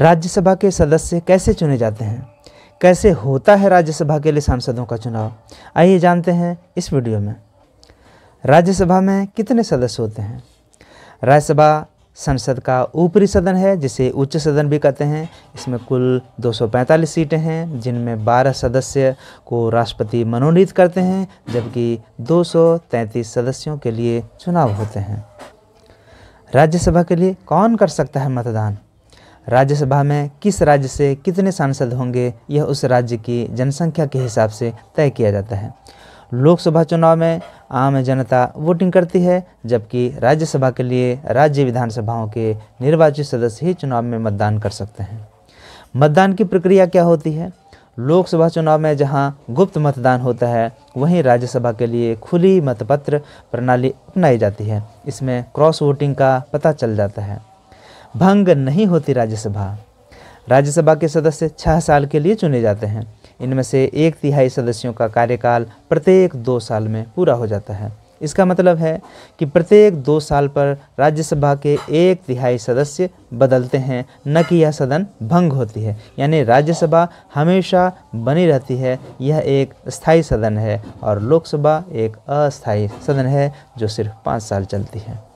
राज्यसभा के सदस्य कैसे चुने जाते हैं कैसे होता है राज्यसभा के लिए सांसदों का चुनाव आइए जानते हैं इस वीडियो में राज्यसभा में कितने सदस्य होते हैं राज्यसभा संसद का ऊपरी सदन है जिसे उच्च सदन भी कहते हैं इसमें कुल 245 सीटें हैं जिनमें 12 सदस्य को राष्ट्रपति मनोनीत करते हैं जबकि 233 सदस्यों के लिए चुनाव होते हैं राज्यसभा के लिए कौन कर सकता है मतदान राज्यसभा में किस राज्य से कितने सांसद होंगे यह उस राज्य की जनसंख्या के हिसाब से तय किया जाता है लोकसभा चुनाव में आम जनता वोटिंग करती है जबकि राज्यसभा के लिए राज्य विधानसभाओं के निर्वाचित सदस्य ही चुनाव में मतदान कर सकते हैं मतदान की प्रक्रिया क्या होती है लोकसभा चुनाव में जहां गुप्त मतदान होता है वहीं राज्यसभा के लिए खुली मतपत्र प्रणाली अपनाई जाती है इसमें क्रॉस वोटिंग का पता चल जाता है भंग नहीं होती राज्यसभा राज्यसभा के सदस्य छः साल के लिए चुने जाते हैं इनमें से एक तिहाई सदस्यों का कार्यकाल प्रत्येक दो साल में पूरा हो जाता है इसका मतलब है कि प्रत्येक दो साल पर राज्यसभा के एक तिहाई सदस्य बदलते हैं न कि यह सदन भंग होती है यानी राज्यसभा हमेशा बनी रहती है यह एक स्थायी सदन है और लोकसभा एक अस्थायी सदन है जो सिर्फ पाँच साल चलती है